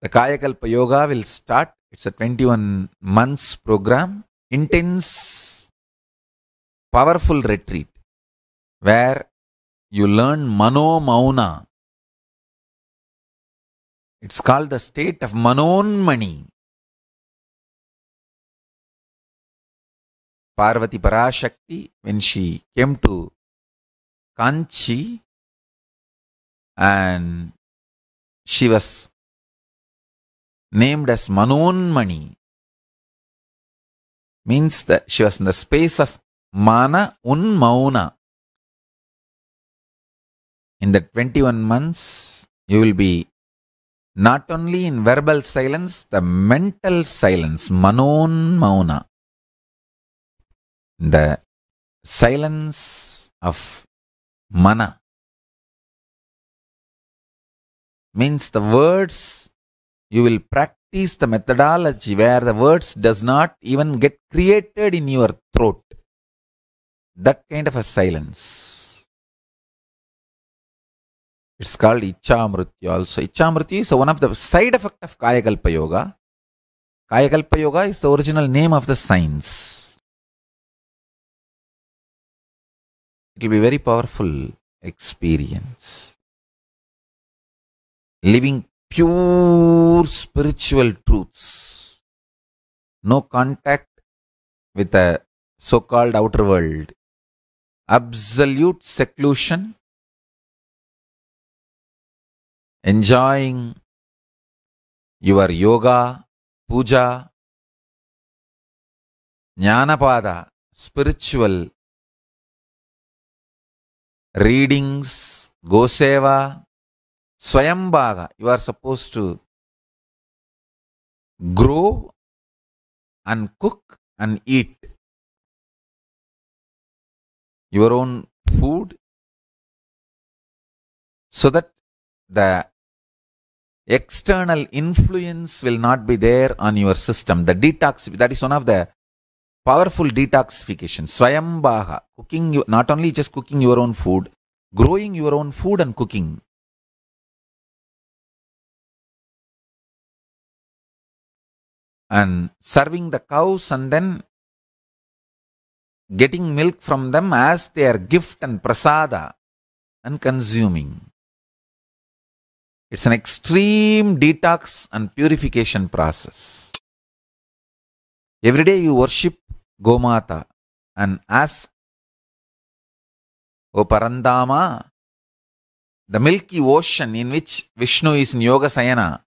The Kayakalpa Yoga will start. It's a 21 months program, intense, powerful retreat where you learn Mano Mauna. It's called the state of Manonmani. Parvati Parashakti, when she came to Kanchi and she was named as Manonmani means that she was in the space of Mana Unmauna. In the 21 months, you will be not only in verbal silence, the mental silence, Manon Mauna. The silence of Mana means the words you will practice the methodology where the words does not even get created in your throat that kind of a silence it's called ichamrityu also ichamrityu is one of the side effect of kayakalpa yoga kayakalpa yoga is the original name of the science it will be very powerful experience living pure spiritual truths. No contact with a so called outer world. Absolute seclusion. Enjoying your yoga, puja, jnanapada, spiritual readings, go seva, Swayambhaga, you are supposed to grow and cook and eat your own food so that the external influence will not be there on your system. The detox, that is one of the powerful detoxification. Swayambhaga, cooking, not only just cooking your own food, growing your own food and cooking and serving the cows and then getting milk from them as their gift and prasada and consuming. It's an extreme detox and purification process. Every day you worship Gomata and ask, O Parandama, the milky ocean in which Vishnu is in Yoga Sayana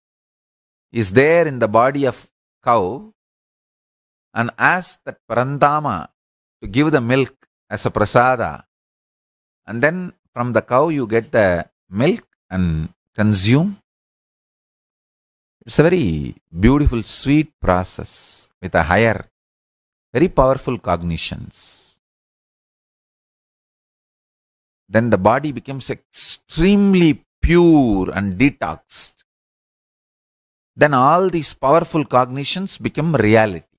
is there in the body of cow and asked that Parandama to give the milk as a prasada. And then from the cow you get the milk and consume. It's a very beautiful, sweet process with a higher, very powerful cognitions. Then the body becomes extremely pure and detoxed then all these powerful cognitions become reality.